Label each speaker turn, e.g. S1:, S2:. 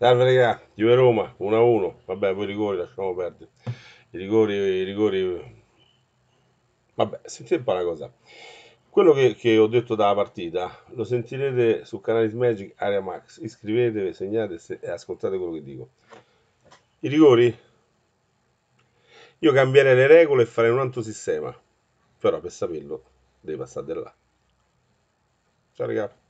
S1: Salve regà, Juve Roma 1-1, vabbè voi i rigori lasciamo perdere, i rigori, i rigori, vabbè sentite un po' una cosa, quello che, che ho detto dalla partita lo sentirete su Canalis Magic Area Max, iscrivetevi, segnate se, e ascoltate quello che dico. I rigori? Io cambierei le regole e farei un altro sistema, però per saperlo devi passare da là. Ciao ragazzi